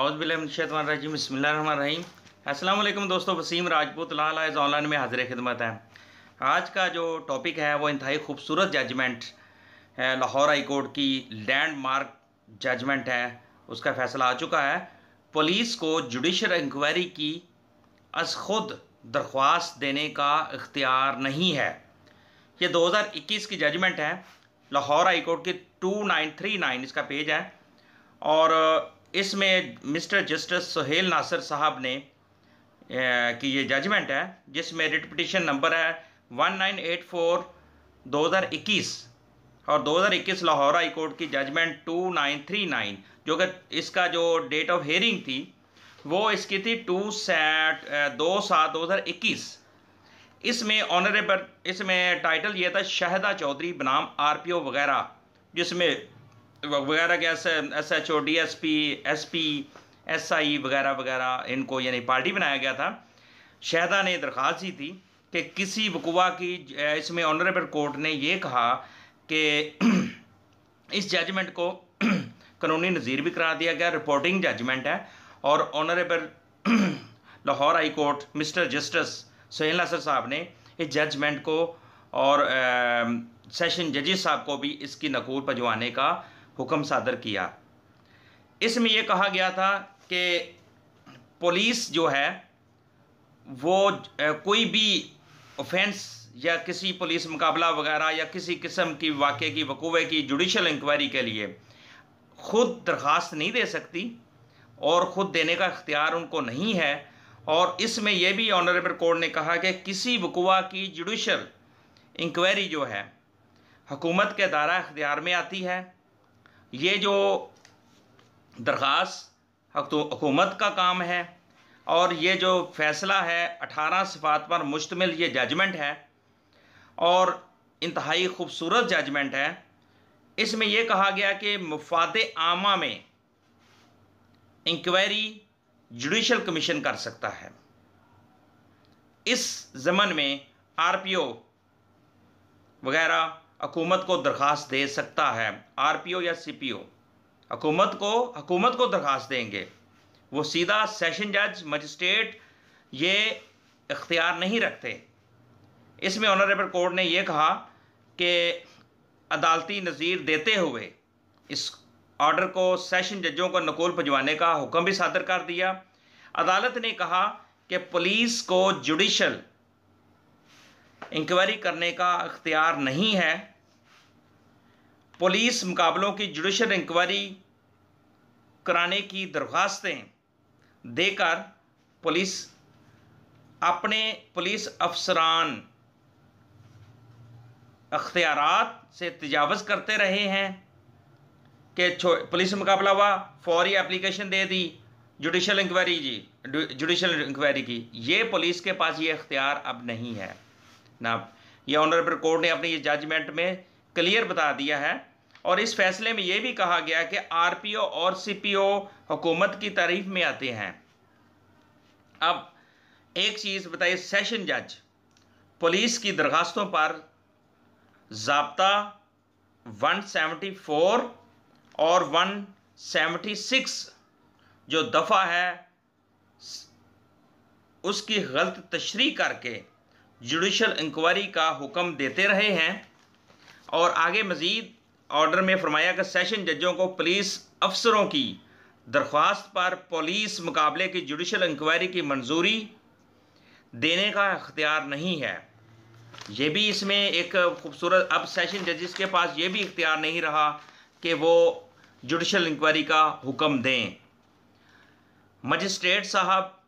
अवज़बिलशतरजीम बसमीम अल्लाम दोस्तों वसीम राजपूत लाल आज ऑनलाइन में हाजिर खिदमत है आज का जो टॉपिक है वो इंतहाई खूबसूरत जजमेंट है लाहौर हाई कोर्ट की लैंड मार्क जजमेंट है उसका फैसला आ चुका है पुलिस को जुडिशल इंक्वायरी की अस खुद दरख्वास्त देने का इख्तियार नहीं है ये 2021 की जजमेंट है लाहौर हाई कोर्ट की 2939 इसका पेज है और इसमें मिस्टर जस्टिस सोहेल नासिर साहब ने की ये जजमेंट है जिसमें रिट पटिशन नंबर है 1984 2021 और 2021 लाहौर हाई कोर्ट की जजमेंट 2939 जो कि इसका जो डेट ऑफ हेयरिंग थी वो इसकी थी टू सेट दो सात दो हज़ार इक्कीस इसमें ऑनरेबल इसमें टाइटल ये था शहदा चौधरी बनाम आरपीओ वगैरह जिसमें वगैरह के S H O D S P S P S I वगैरह वगैरह इनको यानी पार्टी बनाया गया था शहदा ने दरख्वास्त दी थी कि किसी वकुआ की इसमें ऑनरेबल कोर्ट ने ये कहा कि इस जजमेंट को कानूनी नज़ीर भी करा दिया गया रिपोर्टिंग जजमेंट है और honourable Lahore high court mister justice Sohail Nasir साहब ने इस जजमेंट को और आ, सेशन जजेस साहब को भी इसकी नकूल भजवाने का हुक्म सादर किया इसमें यह कहा गया था कि पुलिस जो है वो कोई भी ऑफेंस या किसी पुलिस मुकाबला वगैरह या किसी किस्म की वाक़े की वकूवे की जुडिशल इंक्वायरी के लिए खुद दरख्वास्त नहीं दे सकती और ख़ुद देने का इख्तियार उनको नहीं है और इसमें यह भी ऑनरेबल कोर्ट ने कहा कि किसी वकूवा की जुडिशल इंक्वायरी जो है हकूमत के दायरा इख्तियार में आती है ये जो दरख्वास्त हुकूमत का काम है और ये जो फैसला है अठारह सफ़ात पर मुश्तमिल ये जजमेंट है और इंतहाई खूबसूरत जजमेंट है इसमें यह कहा गया कि मुफात आमा में इंक्वायरी जुडिशल कमीशन कर सकता है इस जमन में आरपीओ वगैरह हकूमत को दरख्वास्त दे सकता है आर पी ओ या सी पी ओ हकूमत को हकूमत को दरख्वास्त देंगे वो सीधा सेशन जज मजिस्ट्रेट ये इख्तियार नहीं रखते इसमें ऑनरेबल कोर्ट ने यह कहा कि अदालती नज़ीर देते हुए इस ऑर्डर को सेशन जजों को नकोल भजवाने का हुक्म भी सादर कर दिया अदालत ने कहा कि पुलिस को जुडिशल इंक्वायरी करने का अख्तियार नहीं है पुलिस मुकाबलों की जुडिशल इंक्वायरी कराने की दरख्वास्तें देकर पुलिस अपने पुलिस अफसरान अख्तियार से तजावज़ करते रहे हैं कि पुलिस मुकाबला हुआ फौरी एप्लीकेशन दे दी जुडिशल इंक्वायरी जी जुडिशल इंक्वायरी की ये पुलिस के पास ये अख्तियार अब नहीं है ना ये ऑनरेबल कोर्ट ने अपने ये जजमेंट में क्लियर बता दिया है और इस फैसले में ये भी कहा गया कि आरपीओ और सीपीओ हुकूमत की तारीफ में आते हैं अब एक चीज़ बताइए सेशन जज पुलिस की दरखास्तों पर जबता 174 और 176 जो दफ़ा है उसकी गलत तशरी करके जुडिशल इंक्वायरी का हुक्म देते रहे हैं और आगे मज़ीद ऑर्डर में फरमाया कि सेशन जजों को पुलिस अफसरों की दरख्वास्त पर पुलिस मुकाबले की जुडिशल इंक्वायरी की मंजूरी देने का अख्तियार नहीं है ये भी इसमें एक खूबसूरत अब सेशन जजिस के पास ये भी इख्तियार नहीं रहा कि वो जुडिशल इंक्वायरी का हुक्म दें मजिस्ट्रेट साहब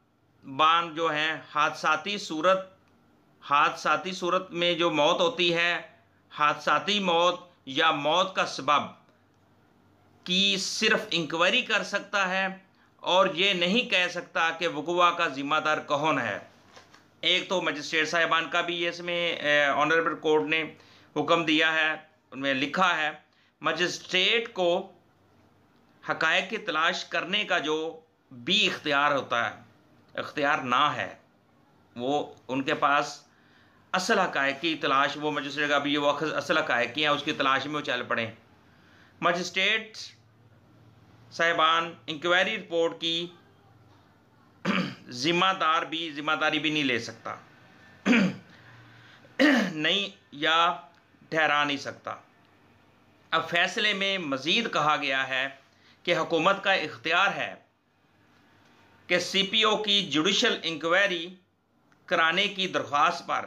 बान जो हैं हादसाती सूरत हादसाती सूरत में जो मौत होती है हादसाती मौत या मौत का सबब की सिर्फ इंक्वायरी कर सकता है और ये नहीं कह सकता कि वकुआ का ज़िम्मेदार कौन है एक तो मजिस्ट्रेट साहिबान का भी इसमें ऑनरेबल कोर्ट ने हुक्म दिया है उनमें लिखा है मजिस्ट्रेट को हकायक की तलाश करने का जो भी इख्तियार होता है इख्तियार ना है वो उनके पास असल हकायक की तलाश वो मजिस्ट्रेट का अभी ये वो असल हक़ हैं उसकी तलाश में वो चल पड़े मजिस्ट्रेट साहिबान इंक्वायरी रिपोर्ट की ज़िम्मेदार भी ज़िम्मेदारी भी नहीं ले सकता नहीं या ठहरा नहीं सकता अब फैसले में मज़ीद कहा गया है कि हुकूमत का इख्तियार है कि सी पी ओ की जुडिशल इंक्वायरी कराने की दरख्वास्त पर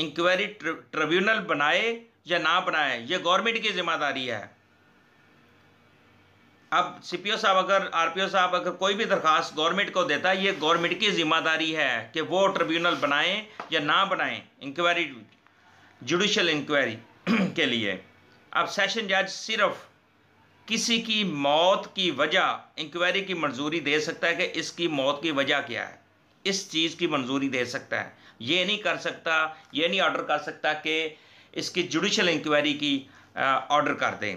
इंक्वायरी ट्रिब्यूनल बनाए या ना बनाए ये गवर्नमेंट की जिम्मेदारी है अब सीपीओ साहब अगर आरपीओ साहब अगर कोई भी दरखास्त गवर्नमेंट को देता है ये गवर्नमेंट की जिम्मेदारी है कि वो ट्रिब्यूनल बनाए या ना बनाए इंक्वायरी जुडिशल इंक्वायरी के लिए अब सेशन जज सिर्फ किसी की मौत की वजह इंक्वायरी की मंजूरी दे सकता है कि इसकी मौत की वजह क्या है इस चीज़ की मंजूरी दे सकता है ये नहीं कर सकता ये नहीं ऑर्डर कर सकता कि इसकी जुडिशल इंक्वायरी की ऑर्डर कर दें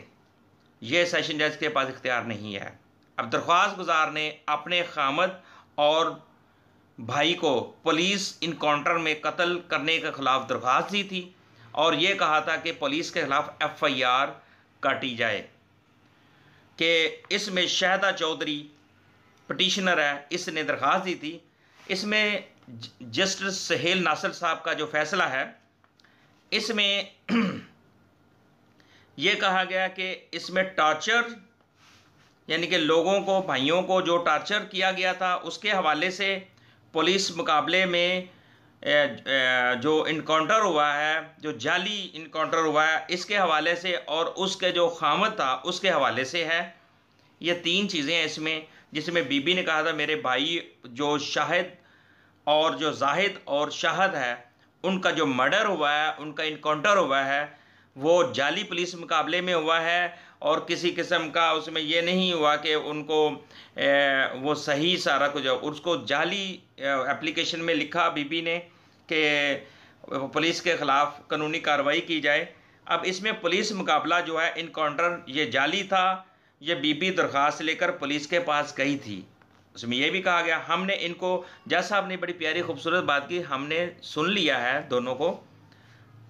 यह सेशन जज के पास इख्तियार नहीं है अब दरख्वास्त गुजार ने अपने खामद और भाई को पुलिस इनकाउंटर में कत्ल करने के ख़िलाफ़ दरख्वास्त दी थी और ये कहा था कि पुलिस के ख़िलाफ़ एफ आई आर काटी जाए कि इसमें शहदा चौधरी पटिशनर है इसने दरख्वास्त दी थी इसमें जस्टिस सहेल नासिर साहब का जो फैसला है इसमें ये कहा गया कि इसमें टॉर्चर यानी कि लोगों को भाइयों को जो टॉर्चर किया गया था उसके हवाले से पुलिस मुकाबले में जो इनकाउंटर हुआ है जो जाली इनकाउंटर हुआ है इसके हवाले से और उसके जो खामत था उसके हवाले से है ये तीन चीज़ें इसमें जिसमें बीबी ने कहा था मेरे भाई जो शाहिद और जो जाहिद और शाहद है उनका जो मर्डर हुआ है उनका इनकाउंटर हुआ है वो जाली पुलिस मुकाबले में हुआ है और किसी किस्म का उसमें ये नहीं हुआ कि उनको ए, वो सही सारा कुछ उसको जाली एप्लीकेशन में लिखा बीबी ने कि पुलिस के ख़िलाफ़ कानूनी कार्रवाई की जाए अब इसमें पुलिस मुकाबला जो है इनकाउंटर ये जाली था ये बीबी दरख्वास्त लेकर पुलिस के पास गई थी उसमें यह भी कहा गया हमने इनको जज साहब ने बड़ी प्यारी खूबसूरत बात की हमने सुन लिया है दोनों को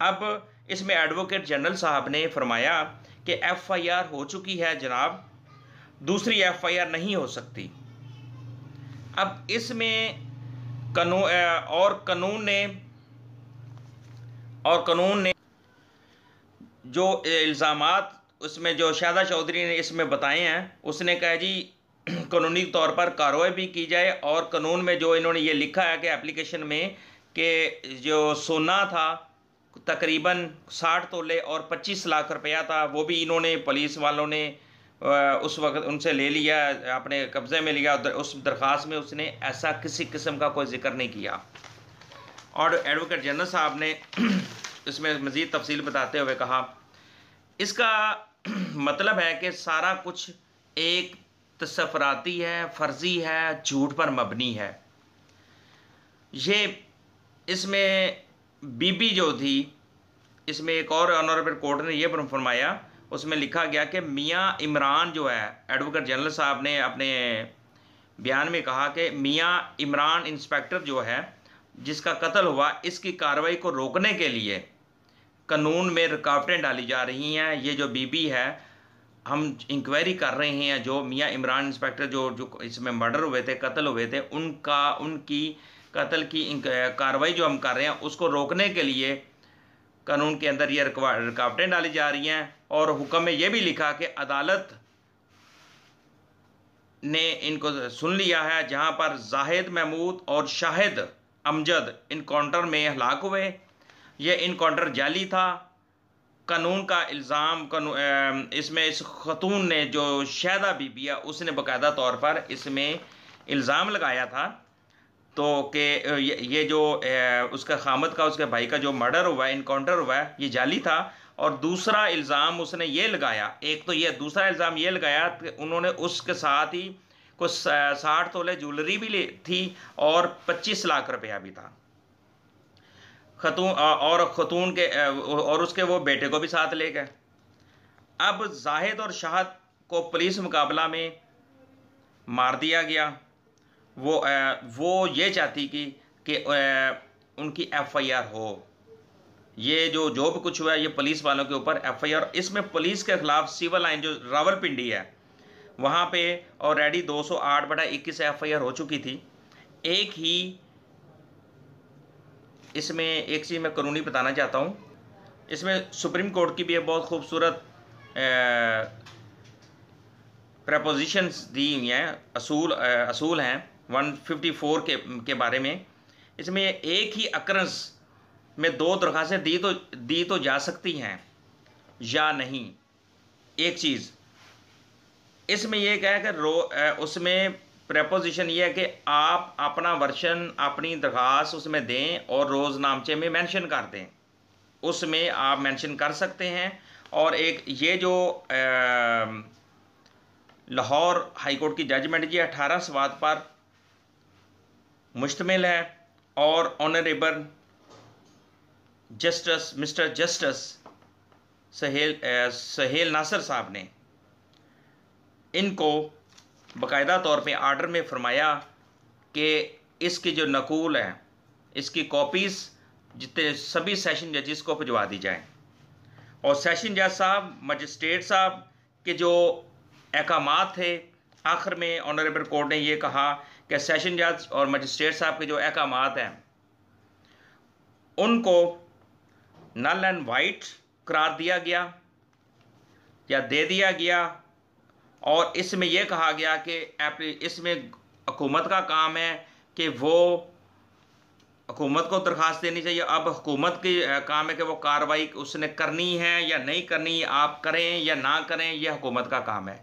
अब इसमें एडवोकेट जनरल साहब ने फरमाया कि एफआईआर हो चुकी है जनाब दूसरी एफआईआर नहीं हो सकती अब इसमें कानून और कानून ने और कानून ने जो इल्ज़ाम उसमें जो शादा चौधरी ने इसमें बताए हैं उसने कहा जी कानूनी तौर पर कार्रवाई भी की जाए और कानून में जो इन्होंने ये लिखा है कि एप्लीकेशन में कि जो सोना था तकरीबन साठ तोले और पच्चीस लाख रुपया था वो भी इन्होंने पुलिस वालों ने उस वक्त उनसे ले लिया अपने कब्ज़े में लिया उस दरख्वास्त में उसने ऐसा किसी किस्म का कोई जिक्र नहीं किया और एडवोकेट जनरल साहब ने इसमें मज़ीद तफसील बताते हुए कहा इसका मतलब है कि सारा कुछ एक तसफराती है फर्जी है झूठ पर मबनी है ये इसमें बीबी जो थी इसमें एक और ऑनरेबल कोर्ट ने यह फरमाया उसमें लिखा गया कि मियाँ इमरान जो है एडवोकेट जनरल साहब ने अपने बयान में कहा कि मियाँ इमरान इंस्पेक्टर जो है जिसका कत्ल हुआ इसकी कार्रवाई को रोकने के लिए कानून में रुकावटें डाली जा रही हैं ये जो बीबी है हम इंक्वायरी कर रहे हैं जो मियाँ इमरान इंस्पेक्टर जो जो इसमें मर्डर हुए थे कत्ल हुए थे उनका उनकी कत्ल की कार्रवाई जो हम कर रहे हैं उसको रोकने के लिए कानून के अंदर ये रुकावटें डाली जा रही हैं और हुक्म में ये भी लिखा कि अदालत ने इनको सुन लिया है जहाँ पर जाहिद महमूद और शाहिद अमजद इनकाउंटर में हलाक हुए यह इनकाउंटर जाली था कानून का इल्ज़ाम इसमें इस खतून ने जो शहदा बीबी है उसने बाकायदा तौर पर इसमें इल्ज़ाम लगाया था तो के ये जो उसका खामद का उसके भाई का जो मर्डर हुआ है इनकाउंटर हुआ है ये जाली था और दूसरा इल्ज़ाम उसने ये लगाया एक तो ये दूसरा इल्ज़ाम ये लगाया कि उन्होंने उसके साथ ही कुछ साठ तोले ज्वेलरी भी ली थी और पच्चीस लाख रुपया भी था खतून और खतून के और उसके वो बेटे को भी साथ ले गए अब जाहिद और शाहद को पुलिस मुकाबला में मार दिया गया वो वो ये चाहती कि कि उनकी एफआईआर हो ये जो जो भी कुछ हुआ है ये पुलिस वालों के ऊपर एफआईआर इसमें पुलिस के खिलाफ सिविल लाइन जो रावलपिंडी है वहाँ पे ऑलरेडी 208 सौ आठ बटा इक्कीस एफ हो चुकी थी एक ही इसमें एक चीज़ मैं कानूनी बताना चाहता हूँ इसमें सुप्रीम कोर्ट की भी एक बहुत खूबसूरत प्रपोजिशंस दी हुई हैं असूल असूल हैं 154 के के बारे में इसमें एक ही अक्रंस में दो दरखास्तें दी तो दी तो जा सकती हैं या नहीं एक चीज़ इसमें यह क्या है कि रो उसमें प्रपोजिशन ये है कि आप अपना वर्षन अपनी दरखास्त उसमें दें और रोज़ नामचे में मेंशन कर दें उसमें आप मेंशन कर सकते हैं और एक ये जो लाहौर हाईकोर्ट की जजमेंट जी अठारह सवाद पर मुश्तमिल है और honourable justice mister justice Sohail Sohail Nasir साहब ने इनको बाकायदा तौर पे आर्डर में फरमाया कि इसके जो नकूल हैं इसकी कॉपीज़ जितने सभी सेशन जजिस को भिजवा दी जाए और सेशन जज साहब मजिस्ट्रेट साहब के जो अहकाम थे आखिर में ऑनरेबल कोर्ट ने यह कहा कि सेशन जज और मजिस्ट्रेट साहब के जो अहकाम हैं उनको नल एंड वाइट करार दिया गया या दे दिया गया और इसमें यह कहा गया कि इसमें हुकूमत का काम है कि वो हुकूमत को दरख्वास्त देनी चाहिए अब हुकूमत की काम है कि वो कार्रवाई उसने करनी है या नहीं करनी आप करें या ना करें यह हुकूमत का काम है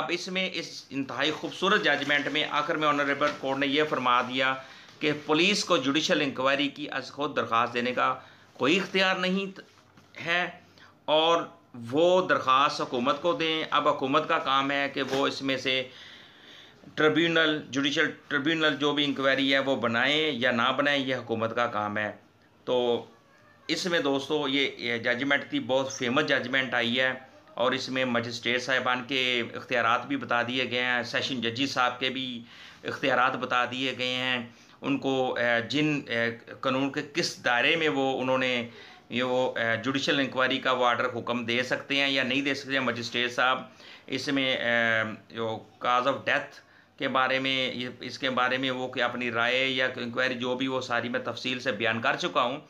अब इसमें इस इंतहाई खूबसूरत जजमेंट में आखिर में ऑनरेबल कोर्ट ने यह फरमा दिया कि पुलिस को जुडिशल इंक्वायरी की अज खुद दरख्वास्त देने का कोई इख्तियार नहीं है और वो दरख्वास्त हुकूमत को दें अब हुकूमत का काम है कि वो इसमें से ट्रिब्यूनल जुडिशल ट्रिब्यूनल जो भी इंक्वायरी है वो बनाएं या ना बनाएं ये हुकूमत का काम है तो इसमें दोस्तों ये जजमेंट थी बहुत फेमस जजमेंट आई है और इसमें मजिस्ट्रेट साहिबान के इख्तियार भी बता दिए गए हैं सेशन जजी साहब के भी इख्तियार बता दिए गए हैं उनको जिन कानून के किस दायरे में वो उन्होंने ये वो जुडिशल इंक्वायरी का वो आर्डर हुक्म दे सकते हैं या नहीं दे सकते हैं मजिस्ट्रेट साहब इसमें जो काज ऑफ डेथ के बारे में इसके बारे में वो कि अपनी राय या इंक्वायरी जो भी वो सारी मैं तफसील से बयान कर चुका हूँ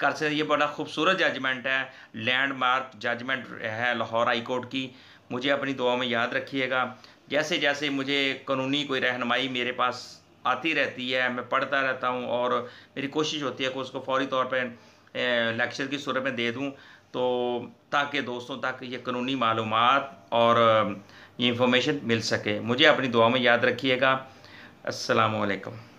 कर से ये बड़ा खूबसूरत जजमेंट है लैंडमार्क जजमेंट है लाहौर हाई कोर्ट की मुझे अपनी दुआ में याद रखिएगा जैसे जैसे मुझे कानूनी कोई रहनमाई मेरे पास आती रहती है मैं पढ़ता रहता हूँ और मेरी कोशिश होती है कि उसको फौरी तौर पर लेक्चर की सूरत में दे दूँ तो ताकि दोस्तों तक ये कानूनी मालूम और इंफॉर्मेशन मिल सके मुझे अपनी दुआ में याद रखिएगा असलकम